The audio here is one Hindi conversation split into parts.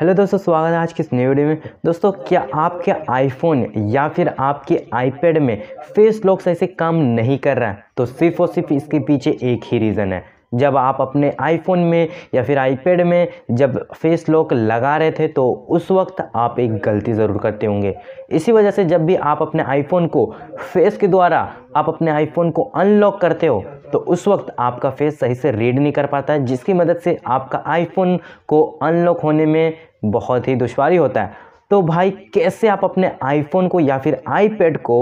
हेलो दोस्तों स्वागत है आज की इस नई वीडियो में दोस्तों क्या आपके आईफोन या फिर आपके आईपैड में फेस लॉक सही से काम नहीं कर रहा है तो सिर्फ और सिर्फ इसके पीछे एक ही रीज़न है जब आप अपने आईफोन में या फिर आईपैड में जब फेस लॉक लगा रहे थे तो उस वक्त आप एक गलती ज़रूर करते होंगे इसी वजह से जब भी आप अपने आईफोन को फेस के द्वारा आप अपने आईफोन को अनलॉक करते हो तो उस वक्त आपका फेस सही से रीड नहीं कर पाता है जिसकी मदद से आपका आईफोन को अनलॉक होने में बहुत ही दुशारी होता है तो भाई कैसे आप अपने आईफोन को या फिर आईपैड को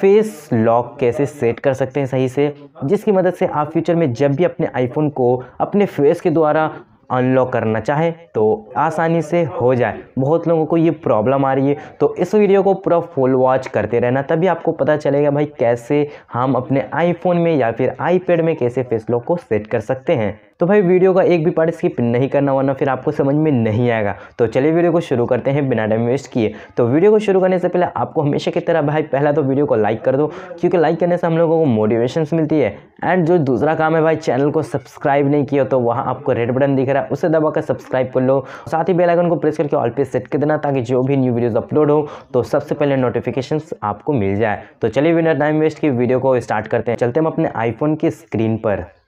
फेस लॉक कैसे सेट कर सकते हैं सही से जिसकी मदद से आप फ्यूचर में जब भी अपने आईफोन को अपने फेस के द्वारा अनलॉक करना चाहे तो आसानी से हो जाए बहुत लोगों को ये प्रॉब्लम आ रही है तो इस वीडियो को पूरा फुल वॉच करते रहना तभी आपको पता चलेगा भाई कैसे हम अपने आईफोन में या फिर आईपैड में कैसे फेस लॉक को सेट कर सकते हैं तो भाई वीडियो का एक भी पार्ट स्किप नहीं करना वरना फिर आपको समझ में नहीं आएगा तो चलिए वीडियो को शुरू करते हैं बिना टाइम वेस्ट किए तो वीडियो को शुरू करने से पहले आपको हमेशा की तरह भाई पहला तो वीडियो को लाइक कर दो क्योंकि लाइक करने से हम लोगों को मोटिवेशन मिलती है एंड जो दूसरा काम है भाई चैनल को सब्सक्राइब नहीं किया तो वहाँ आपको रेड बटन दिख रहा है उसे दबाकर सब्सक्राइब कर लो साथ ही बेलाइकन को प्रेस करके ऑल पे सेट कर देना ताकि जो भी न्यू वीडियोज़ अपलोड हो तो सबसे पहले नोटिफिकेशन आपको मिल जाए तो चलिए बिना टाइम वेस्ट की वीडियो को स्टार्ट करते हैं चलते हम अपने आईफोन की स्क्रीन पर